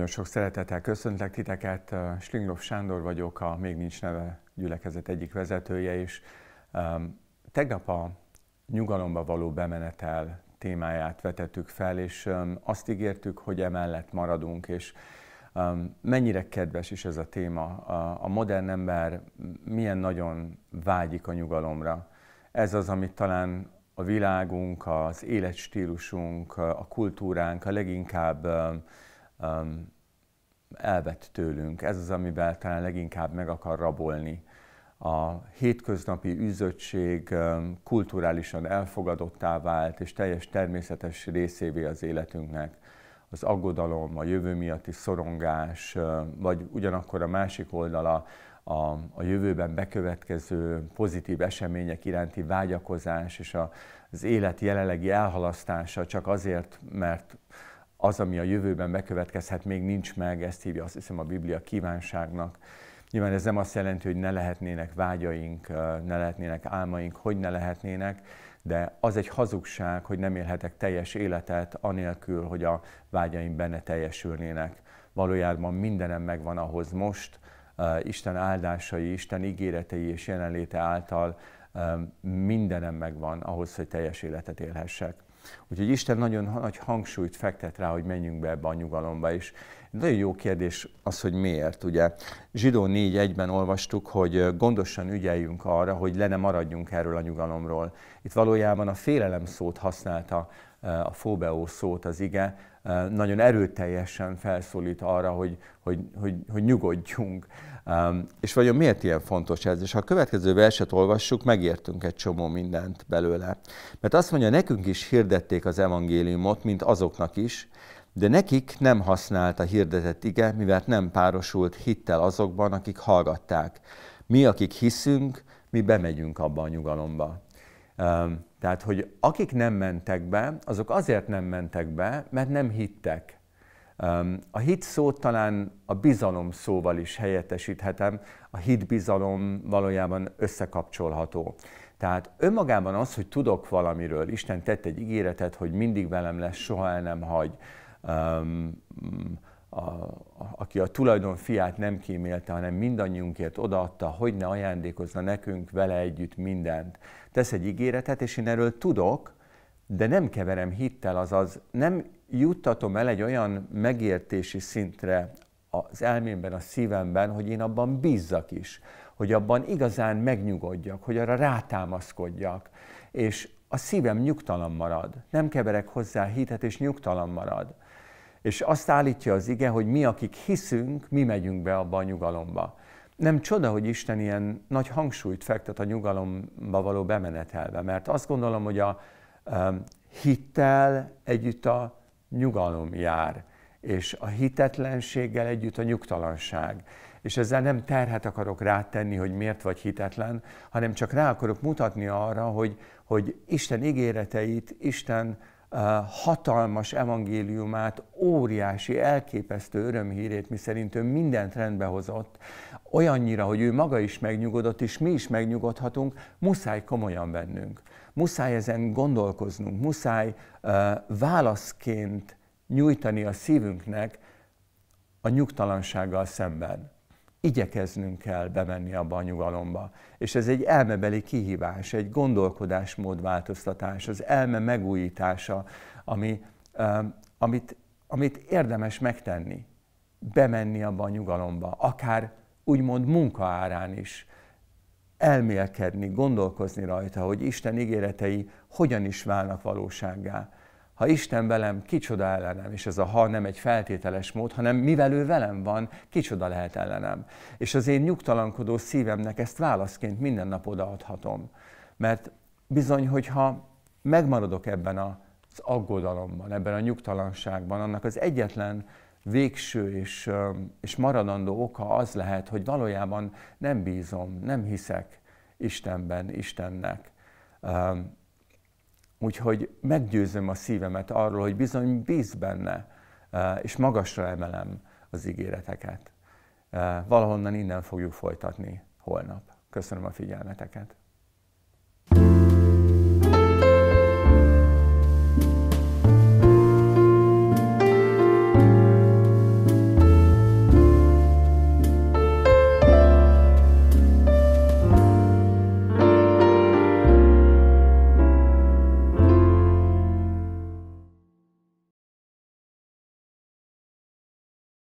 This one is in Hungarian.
Nagyon sok szeretettel köszöntlek titeket. Slinglov Sándor vagyok, a Még Nincs Neve gyülekezet egyik vezetője, is tegnap a nyugalomba való bemenetel témáját vetettük fel, és azt ígértük, hogy emellett maradunk, és mennyire kedves is ez a téma. A, modern ember milyen nagyon vágyik a nyugalomra. Ez az, amit talán a világunk, az életstílusunk, a kultúránk a leginkább um, elvett tőlünk. Ez az, amivel talán leginkább meg akar rabolni. A hétköznapi üzöttség um, kulturálisan elfogadottá vált, és teljes természetes részévé az életünknek. Az aggodalom, a jövő miatti szorongás, um, vagy ugyanakkor a másik oldala, a, a jövőben bekövetkező pozitív események iránti vágyakozás és a, az élet jelenlegi elhalasztása csak azért, mert az, ami a jövőben bekövetkezhet, még nincs meg, ezt hívja azt hiszem a Biblia kívánságnak. Nyilván ez nem azt jelenti, hogy ne lehetnének vágyaink, ne lehetnének álmaink, hogy ne lehetnének, de az egy hazugság, hogy nem élhetek teljes életet, anélkül, hogy a vágyaim benne teljesülnének. Valójában mindenem megvan ahhoz most, Isten áldásai, Isten ígéretei és jelenléte által mindenem megvan ahhoz, hogy teljes életet élhessek. Úgyhogy Isten nagyon nagy hangsúlyt fektet rá, hogy menjünk be ebbe a nyugalomba is. Nagyon jó kérdés az, hogy miért, ugye. Zsidó 4.1-ben olvastuk, hogy gondosan ügyeljünk arra, hogy le ne maradjunk erről a nyugalomról. Itt valójában a félelem szót használta a fóbeó szót az ige, nagyon erőteljesen felszólít arra, hogy, hogy, hogy, hogy nyugodjunk. És vajon miért ilyen fontos ez? És ha a következő verset olvassuk, megértünk egy csomó mindent belőle. Mert azt mondja, nekünk is hirdették az evangéliumot, mint azoknak is, de nekik nem a hirdetett ige, mivel nem párosult hittel azokban, akik hallgatták. Mi, akik hiszünk, mi bemegyünk abba a nyugalomba. Tehát, hogy akik nem mentek be, azok azért nem mentek be, mert nem hittek. A hit szót talán a bizalom szóval is helyettesíthetem. A hit bizalom valójában összekapcsolható. Tehát önmagában az, hogy tudok valamiről, Isten tett egy ígéretet, hogy mindig velem lesz, soha el nem hagy, a, a, aki a tulajdon fiát nem kímélte, hanem mindannyiunkért odaadta, hogy ne ajándékozna nekünk vele együtt mindent. Tesz egy ígéretet, és én erről tudok, de nem keverem hittel, azaz nem juttatom el egy olyan megértési szintre az elmémben, a szívemben, hogy én abban bízzak is, hogy abban igazán megnyugodjak, hogy arra rátámaszkodjak, és a szívem nyugtalan marad. Nem keverek hozzá hitet, és nyugtalan marad. És azt állítja az ige, hogy mi, akik hiszünk, mi megyünk be abba a nyugalomba. Nem csoda, hogy Isten ilyen nagy hangsúlyt fektet a nyugalomba való bemenetelve, mert azt gondolom, hogy a hittel együtt a nyugalom jár, és a hitetlenséggel együtt a nyugtalanság. És ezzel nem terhet akarok rátenni, hogy miért vagy hitetlen, hanem csak rá akarok mutatni arra, hogy, hogy Isten ígéreteit, Isten hatalmas evangéliumát, óriási, elképesztő örömhírét, mi szerint ő mindent rendbe hozott, olyannyira, hogy ő maga is megnyugodott, és mi is megnyugodhatunk, muszáj komolyan vennünk. Muszáj ezen gondolkoznunk, muszáj uh, válaszként nyújtani a szívünknek a nyugtalansággal szemben igyekeznünk kell bemenni abba a nyugalomba. És ez egy elmebeli kihívás, egy gondolkodásmód változtatás, az elme megújítása, ami, amit, amit érdemes megtenni. Bemenni abba a nyugalomba, akár úgymond munka árán is elmélkedni, gondolkozni rajta, hogy Isten ígéretei hogyan is válnak valósággá ha Isten velem, kicsoda ellenem, és ez a ha nem egy feltételes mód, hanem mivel ő velem van, kicsoda lehet ellenem. És az én nyugtalankodó szívemnek ezt válaszként minden nap odaadhatom. Mert bizony, hogyha megmaradok ebben az aggodalomban, ebben a nyugtalanságban, annak az egyetlen végső és, és maradandó oka az lehet, hogy valójában nem bízom, nem hiszek Istenben, Istennek Úgyhogy meggyőzöm a szívemet arról, hogy bizony bíz benne, e, és magasra emelem az ígéreteket. E, valahonnan innen fogjuk folytatni holnap. Köszönöm a figyelmeteket.